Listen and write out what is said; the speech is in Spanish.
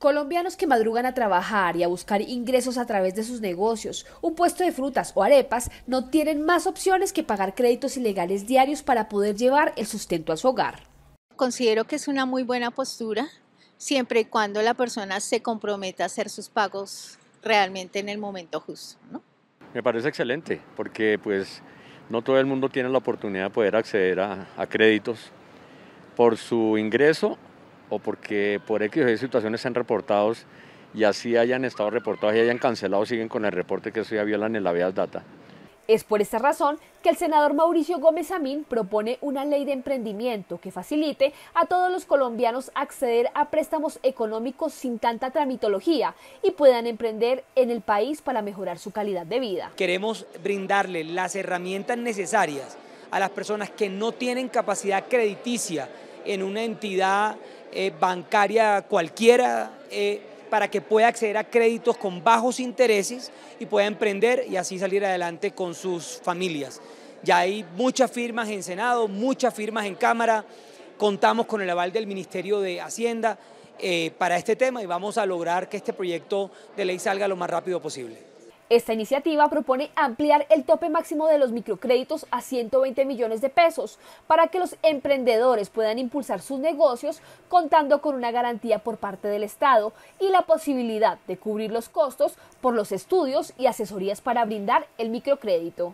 Colombianos que madrugan a trabajar y a buscar ingresos a través de sus negocios, un puesto de frutas o arepas, no tienen más opciones que pagar créditos ilegales diarios para poder llevar el sustento a su hogar. Considero que es una muy buena postura, siempre y cuando la persona se comprometa a hacer sus pagos realmente en el momento justo. Me parece excelente, porque pues no todo el mundo tiene la oportunidad de poder acceder a créditos por su ingreso o porque por X o Y situaciones sean reportados y así hayan estado reportados y hayan cancelado, siguen con el reporte que eso ya violan en la vías data. Es por esta razón que el senador Mauricio Gómez Amín propone una ley de emprendimiento que facilite a todos los colombianos acceder a préstamos económicos sin tanta tramitología y puedan emprender en el país para mejorar su calidad de vida. Queremos brindarle las herramientas necesarias a las personas que no tienen capacidad crediticia en una entidad eh, bancaria cualquiera eh, para que pueda acceder a créditos con bajos intereses y pueda emprender y así salir adelante con sus familias. Ya hay muchas firmas en Senado, muchas firmas en Cámara, contamos con el aval del Ministerio de Hacienda eh, para este tema y vamos a lograr que este proyecto de ley salga lo más rápido posible. Esta iniciativa propone ampliar el tope máximo de los microcréditos a 120 millones de pesos para que los emprendedores puedan impulsar sus negocios contando con una garantía por parte del Estado y la posibilidad de cubrir los costos por los estudios y asesorías para brindar el microcrédito.